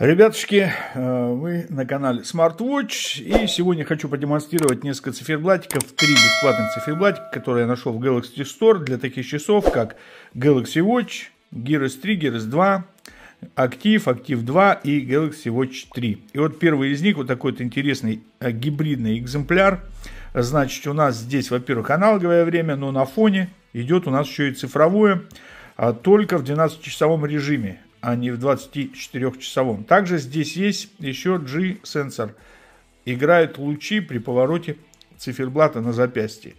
Ребятушки, э, вы на канале SmartWatch и сегодня хочу продемонстрировать несколько циферблатиков, три бесплатных циферблатика, которые я нашел в Galaxy Store для таких часов, как Galaxy Watch, Gears 3, Gears 2, Active, Active 2 и Galaxy Watch 3. И вот первый из них, вот такой вот интересный э, гибридный экземпляр. Значит, у нас здесь, во-первых, аналоговое время, но на фоне идет у нас еще и цифровое, а только в 12-часовом режиме а не в 24-часовом. Также здесь есть еще G-сенсор. Играют лучи при повороте циферблата на запястье.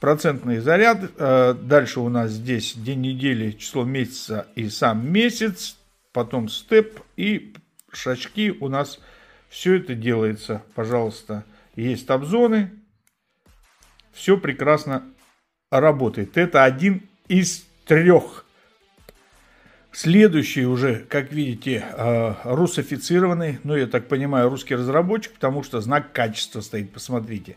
Процентный заряд. Э, дальше у нас здесь день недели, число месяца и сам месяц. Потом степ и шачки у нас все это делается. Пожалуйста, есть табзоны. Все прекрасно работает. Это один из трех Следующий уже, как видите, э, русофицированный, ну, я так понимаю, русский разработчик, потому что знак качества стоит, посмотрите.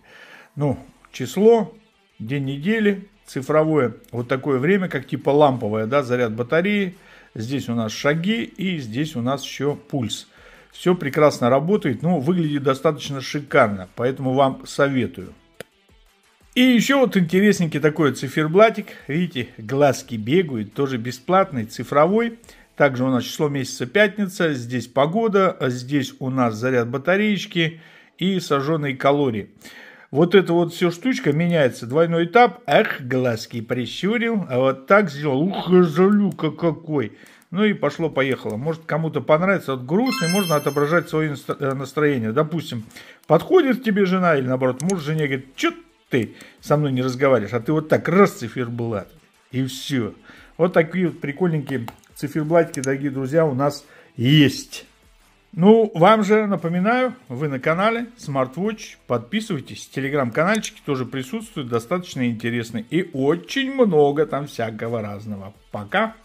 Ну, число, день недели, цифровое, вот такое время, как типа ламповое, да, заряд батареи. Здесь у нас шаги и здесь у нас еще пульс. Все прекрасно работает, ну выглядит достаточно шикарно, поэтому вам советую. И еще вот интересненький такой циферблатик. Видите, глазки бегают, тоже бесплатный, цифровой. Также у нас число месяца пятница, здесь погода, а здесь у нас заряд батареечки и сожженные калории. Вот эта вот все штучка меняется. Двойной этап. Эх, глазки прищурил. А вот так сделал. Ух, жалюка какой. Ну и пошло-поехало. Может, кому-то понравится вот грустный, можно отображать свое э, настроение. Допустим, подходит тебе жена или наоборот, муж жене говорит, что ты со мной не разговариваешь, а ты вот так, раз, циферблат, и все. Вот такие вот прикольненькие циферблатики, дорогие друзья, у нас есть. Ну, вам же напоминаю, вы на канале SmartWatch, подписывайтесь, телеграм-канальчики тоже присутствуют, достаточно интересные и очень много там всякого разного. Пока!